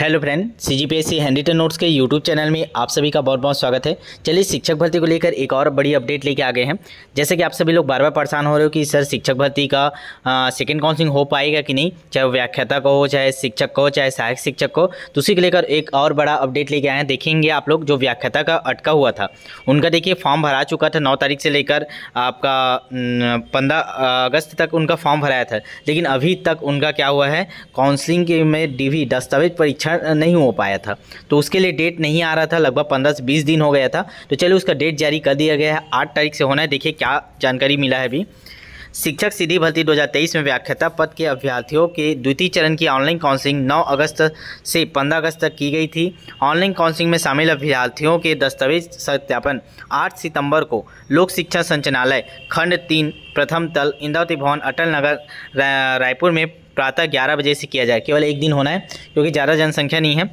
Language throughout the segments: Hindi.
hello friend C G P S C notes के यूट्यूब चैनल में आप सभी का बहुत बहुत स्वागत है चलिए शिक्षक भर्ती को लेकर एक और बड़ी अपडेट लेके आ गए हैं जैसे कि आप सभी लोग बार बार परेशान हो रहे हो कि सर शिक्षक भर्ती का सेकंड काउंसलिंग हो पाएगा कि नहीं चाहे व्याख्याता को हो चाहे शिक्षक को हो चाहे सहायक शिक्षक को तो उसी को लेकर एक और बड़ा अपडेट लेके आए हैं देखेंगे आप लोग जो व्याख्याता का अटका हुआ था उनका देखिए फॉर्म भरा चुका था नौ तारीख से लेकर आपका पंद्रह अगस्त तक उनका फॉर्म भराया था लेकिन अभी तक उनका क्या हुआ है काउंसलिंग में डी दस्तावेज परीक्षा अच्छा नहीं हो पाया था तो उसके लिए डेट नहीं आ रहा था लगभग पंद्रह से बीस दिन हो गया था तो चलिए उसका डेट जारी कर दिया गया है आठ तारीख से होना है देखिए क्या जानकारी मिला है अभी शिक्षक सीधी भर्ती 2023 में व्याख्याता पद के अभ्यर्थियों के द्वितीय चरण की ऑनलाइन काउंसलिंग 9 अगस्त से 15 अगस्त तक की गई थी ऑनलाइन काउंसलिंग में शामिल अभ्यर्थियों के दस्तावेज सत्यापन 8 सितंबर को लोक शिक्षा संचालय खंड तीन प्रथम तल इंद्रावती भवन अटल नगर रायपुर में प्रातः ग्यारह बजे से किया जाए केवल एक दिन होना है क्योंकि ज़्यादा जनसंख्या नहीं है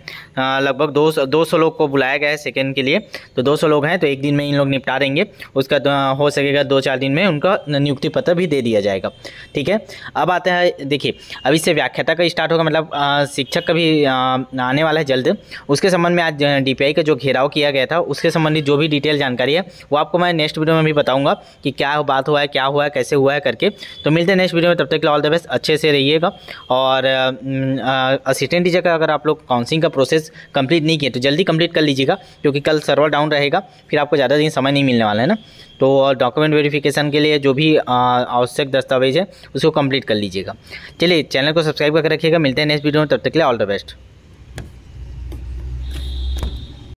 लगभग दो दो सौ लोग को बुलाया गया है सेकेंड के लिए तो दो सौ लोग हैं तो एक दिन में इन लोग निपटा देंगे उसका हो सकेगा दो चार दिन में उनका नियुक्ति पत्र भी दे दिया जाएगा ठीक है अब आते हैं देखिए अभी इससे व्याख्याता का स्टार्ट होगा मतलब शिक्षक का भी आने वाला है जल्द उसके संबंध में आज डी का जो घेराव किया गया था उसके संबंधित जो भी डिटेल जानकारी है वो आपको मैं नेक्स्ट वीडियो में भी बताऊँगा कि क्या बात हुआ है क्या हुआ है कैसे हुआ है करके तो मिलते हैं नेक्स्ट वीडियो में तब तक के लिए ऑल द बेस्ट अच्छे से रहिएगा और असिस्टेंट टीचर का अगर आप लोग काउंसिलिंग का प्रोसेस कंप्लीट नहीं किए तो जल्दी कंप्लीट कर लीजिएगा क्योंकि कल सर्वर डाउन रहेगा फिर आपको ज़्यादा दिन समय नहीं मिलने वाला है ना तो डॉक्यूमेंट वेरिफिकेशन के लिए जो भी आवश्यक दस्तावेज है उसको कंप्लीट कर लीजिएगा चलिए चैनल को सब्सक्राइब करके रखिएगा मिलते हैं नेक्स्ट वीडियो में तब तक के लिए ऑल द बेस्ट